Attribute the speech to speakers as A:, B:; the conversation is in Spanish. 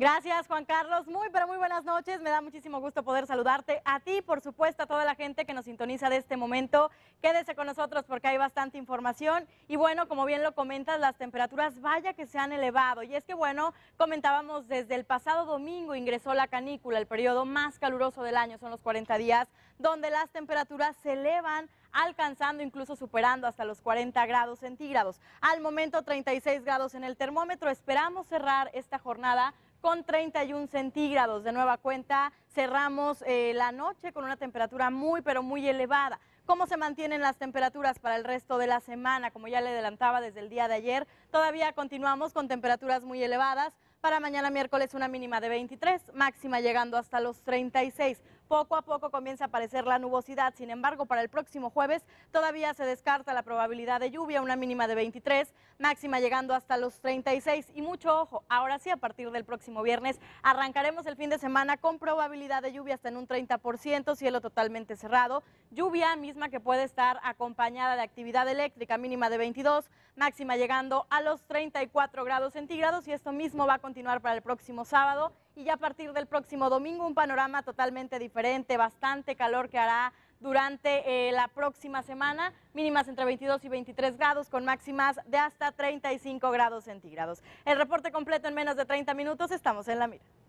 A: Gracias, Juan Carlos. Muy, pero muy buenas noches. Me da muchísimo gusto poder saludarte a ti, por supuesto, a toda la gente que nos sintoniza de este momento. Quédese con nosotros porque hay bastante información. Y bueno, como bien lo comentas, las temperaturas vaya que se han elevado. Y es que, bueno, comentábamos desde el pasado domingo ingresó la canícula, el periodo más caluroso del año, son los 40 días, donde las temperaturas se elevan alcanzando, incluso superando hasta los 40 grados centígrados. Al momento 36 grados en el termómetro. Esperamos cerrar esta jornada con 31 centígrados. De nueva cuenta, cerramos eh, la noche con una temperatura muy, pero muy elevada. ¿Cómo se mantienen las temperaturas para el resto de la semana? Como ya le adelantaba desde el día de ayer, todavía continuamos con temperaturas muy elevadas. Para mañana miércoles una mínima de 23, máxima llegando hasta los 36 poco a poco comienza a aparecer la nubosidad. Sin embargo, para el próximo jueves todavía se descarta la probabilidad de lluvia, una mínima de 23, máxima llegando hasta los 36. Y mucho ojo, ahora sí, a partir del próximo viernes arrancaremos el fin de semana con probabilidad de lluvia hasta en un 30%, cielo totalmente cerrado. Lluvia misma que puede estar acompañada de actividad eléctrica mínima de 22, máxima llegando a los 34 grados centígrados y esto mismo va a continuar para el próximo sábado y ya a partir del próximo domingo un panorama totalmente diferente bastante calor que hará durante eh, la próxima semana, mínimas entre 22 y 23 grados, con máximas de hasta 35 grados centígrados. El reporte completo en menos de 30 minutos, estamos en la mira.